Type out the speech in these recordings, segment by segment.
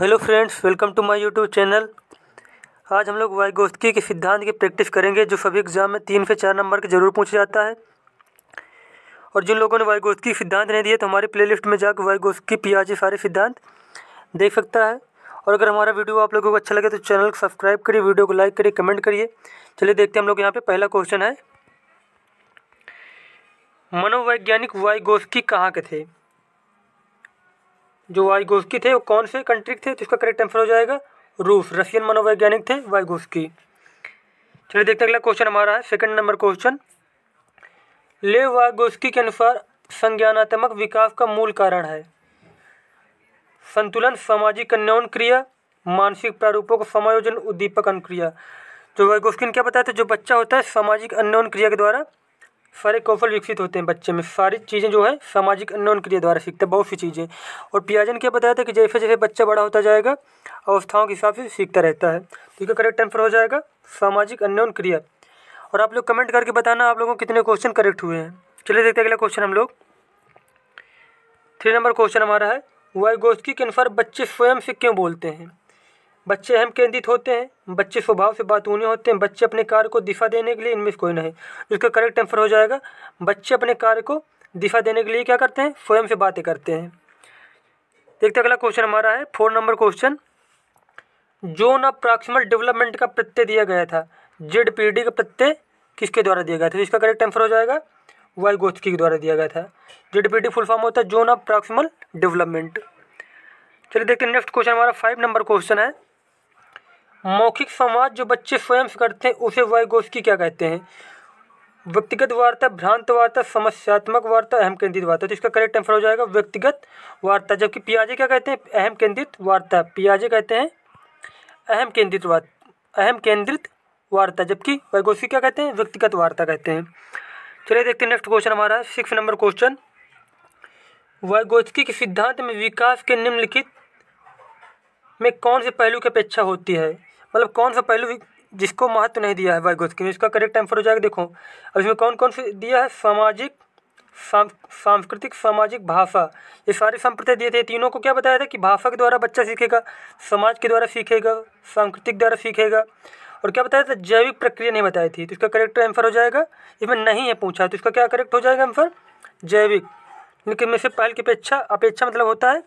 Hello friends welcome to my YouTube channel आज हम लोग वाइगोस्की के सिद्धांत की प्रैक्टिस करेंगे जो सभी एग्ज़ाम में तीन से चार नंबर के ज़रूर पूछा जाता है और जिन लोगों ने वाइगोस्की सिद्धांत नहीं दिए तो हमारी प्लेलिस्ट में जाकर वाइगोस्की पियाजी सारे सिद्धांत देख सकता है और अगर हमारा वीडियो आप लोगों को अच्छा लगे तो चैनल को सब्सक्राइब करिए वीडियो को लाइक करिए कमेंट करिए चलिए देखते हैं हम लोग यहाँ पर पहला क्वेश्चन है मनोवैज्ञानिक वाइगोस्की कहाँ के थे जो वाइगोस्की थे वो कौन से कंट्री थे तो इसका करेक्ट आंसर हो जाएगा रूस रशियन मनोवैज्ञानिक थे वाइगोस्की चलिए देखते हैं अगला क्वेश्चन हमारा है सेकंड नंबर क्वेश्चन ले वाइगोस्की के अनुसार संज्ञानात्मक विकास का मूल कारण है संतुलन सामाजिक कन्यान क्रिया मानसिक प्रारूपों का समायोजन उद्दीपक अनुक्रिया जो वाइगोस्की ने क्या बताया था जो बच्चा होता है सामाजिक अन्योन क्रिया के द्वारा सारे कौशल विकसित होते हैं बच्चे में सारी चीज़ें जो है सामाजिक अनोन क्रिया द्वारा सीखते हैं बहुत सी चीज़ें और पियाजन क्या बताया था कि जैसे जैसे बच्चा बड़ा होता जाएगा अवस्थाओं के हिसाब से सीखता रहता है ठीक है करेक्ट आंसर हो जाएगा सामाजिक अनोन क्रिया और आप लोग कमेंट करके बताना आप लोगों को कितने क्वेश्चन करेक्ट हुए हैं चलिए देखते हैं अगला क्वेश्चन हम लोग थ्री नंबर क्वेश्चन हमारा है वाई गोस्की के अनुसार बच्चे स्वयं से क्यों बोलते हैं बच्चे अहम केंद्रित होते हैं बच्चे स्वभाव से बात बातूनी होते हैं बच्चे अपने कार्य को दिशा देने के लिए इनमें से कोई नहीं इसका करेक्ट आंसर हो जाएगा बच्चे अपने कार्य को दिशा देने के लिए क्या करते हैं स्वयं से बातें करते हैं देखते अगला क्वेश्चन हमारा है four number question zone of proximal development का प्रत्यय दिया गया था जेड पी डी का प्रत्यय किसके द्वारा दिया गया था तो इसका करेक्ट आंसर हो जाएगा वाई गोस्की के द्वारा दिया गया था Z P D full form होता है जोन ऑफ प्रॉक्सिमल डेवलपमेंट चलिए देखते हैं नेक्स्ट क्वेश्चन हमारा फाइव नंबर क्वेश्चन है हाँ। मौखिक संवाद जो बच्चे स्वयं करते हैं उसे वयगोष्ठी क्या कहते हैं व्यक्तिगत वार्ता भ्रांत वार्ता समस्यात्मक वार्ता अहम केंद्रित वार्ता तो इसका करेक्ट आंसर हो जाएगा व्यक्तिगत वार्ता जबकि पियाजे क्या कहते हैं अहम केंद्रित वार्ता पियाजे कहते हैं अहम केंद्रित वार्ता अहम केंद्रित वार्ता जबकि वैगोशी क्या कहते हैं व्यक्तिगत वार्ता कहते हैं चलिए देखते हैं नेक्स्ट क्वेश्चन हमारा सिक्स नंबर क्वेश्चन वैगोशी के सिद्धांत में विकास के निम्नलिखित में कौन से पहलू की अपेक्षा होती है मतलब कौन सा पहलू जिसको महत्व नहीं दिया है वाइगोत्स्की के इसका करेक्ट आंसर हो जाएगा देखो अब इसमें कौन कौन से दिया है सामाजिक सांस्कृतिक सामाजिक भाषा ये सारे संप्रदाय दिए थे तीनों को क्या बताया था कि भाषा के द्वारा बच्चा सीखेगा समाज के द्वारा सीखेगा सांस्कृतिक द्वारा सीखेगा और क्या बताया था जैविक प्रक्रिया नहीं बताई थी तो इसका करेक्ट आंसर हो जाएगा इसमें नहीं है पूछा तो इसका क्या करेक्ट हो जाएगा आंसर जैविक लेकिन में से पहल की अपेक्षा अपेक्षा मतलब होता है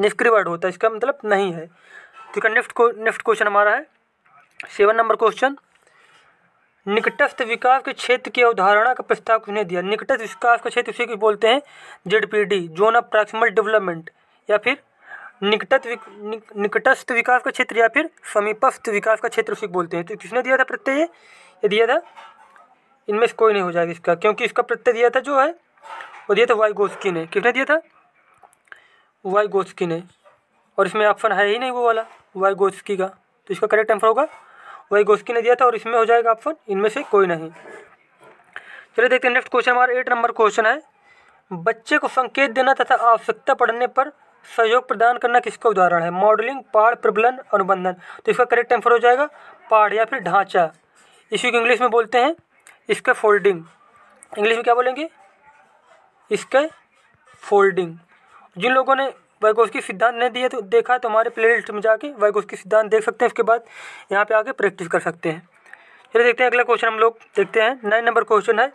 निष्क्रिय वर्ड होता है इसका मतलब नहीं है ठीक है नेक्स्ट नेक्स्ट क्वेश्चन हमारा है सेवन नंबर क्वेश्चन निकटस्थ विकास के क्षेत्र की अवधारणा का प्रस्ताव किसने दिया निकटस्थ विकास का क्षेत्र उसे बोलते हैं ZPD zone of proximal development या फिर निकटस्थ विक, निकटस्थ विकास का क्षेत्र या फिर समीपस्थ विकास का क्षेत्र उसे बोलते हैं तो किसने दिया था प्रत्यय ये दिया था इनमें से कोई नहीं हो जाएगा इसका क्योंकि इसका प्रत्यय दिया था जो है वो दिया था वाई गोस्की ने किसने दिया था वाई गोस्की ने और इसमें ऑप्शन है ही नहीं वो वाला वाई गोस्की का तो इसका करेक्ट आंसर होगा वाई गोस्की ने दिया था और इसमें हो जाएगा ऑप्शन इनमें से कोई नहीं चलिए देखते हैं नेक्स्ट क्वेश्चन हमारा एट नंबर क्वेश्चन है बच्चे को संकेत देना तथा आवश्यकता पड़ने पर सहयोग प्रदान करना किसका उदाहरण है मॉडलिंग पाड़ प्रबलन अनुबंधन तो इसका करेक्ट आंसर हो जाएगा पाड़ या फिर ढांचा इसी को इंग्लिश में बोलते हैं इसके फोल्डिंग इंग्लिश में क्या बोलेंगे इसके फोल्डिंग जिन लोगों ने वैगोस्की सिद्धांत नहीं दिए तो देखा तो हमारे प्ले लिस्ट में जाके वैगोस्की सिद्धांत देख सकते हैं उसके बाद यहाँ पे आके प्रैक्टिस कर सकते हैं चलिए देखते हैं अगला क्वेश्चन हम लोग देखते हैं नए नंबर क्वेश्चन है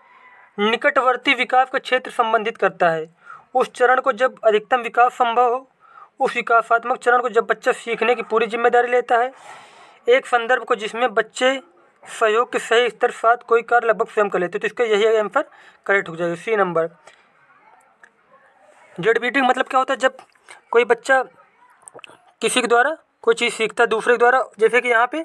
निकटवर्ती विकास का क्षेत्र संबंधित करता है उस चरण को जब अधिकतम विकास संभव हो उस विकासात्मक चरण को जब बच्चा सीखने की पूरी जिम्मेदारी लेता है एक संदर्भ को जिसमें बच्चे सहयोग के सही स्तर साथ कोई कार्य लगभग स्वयं कर लेते तो इसका यही आंसर करेक्ट हो जाएगा सी नंबर जेड बीटिंग मतलब क्या होता है जब कोई बच्चा किसी के द्वारा कोई चीज़ सीखता है दूसरे के द्वारा जैसे कि यहाँ पे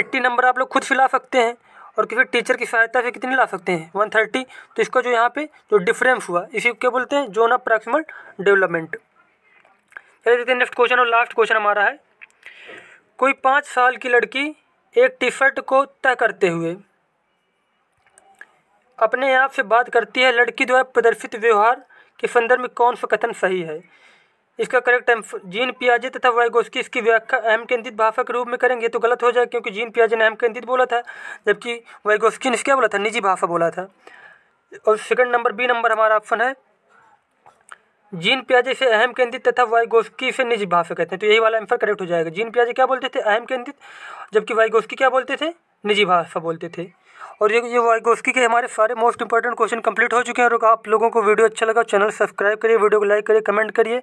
एट्टी नंबर आप लोग खुद से ला सकते हैं और किसी टीचर की सहायता से कितने ला सकते हैं वन थर्टी तो इसका जो यहाँ पे जो डिफरेंस हुआ इसी क्या बोलते हैं जोन ऑफ प्रॉक्सिमल डेवलपमेंट चलिए देखते हैं नेक्स्ट क्वेश्चन और लास्ट क्वेश्चन हमारा है कोई पाँच साल की लड़की एक टी शर्ट को तय करते हुए अपने आप से बात करती है लड़की द्वारा प्रदर्शित व्यवहार के संदर्भ में कौन सा कथन सही है इसका करेक्ट एम जीन पियाजे तथा वाइगोस्की इसकी व्याख्या अहम केंद्रित भाषा के रूप में करेंगे तो गलत हो जाए क्योंकि जीन पियाजे ने अहम केंद्रित बोला था जबकि वाइगोस्की ने क्या बोला था निजी भाषा बोला था और सेकंड नंबर बी नंबर हमारा ऑप्शन है जीन प्याजे से अहम केंद्रित तथा वाइगोस्की से निजी भाषा कहते हैं तो यही वाला आंसर करेक्ट हो जाएगा जीन प्याजे क्या बोलते थे अहम केंद्रित जबकि वाइगोस्की क्या बोलते थे निजी भाषा बोलते थे और ये ये वाइगोस्की के हमारे सारे मोस्ट इंपॉर्टेंट क्वेश्चन कंप्लीट हो चुके हैं और आप लोगों को वीडियो अच्छा लगा चैनल सब्सक्राइब करिए वीडियो को लाइक करिए कमेंट करिए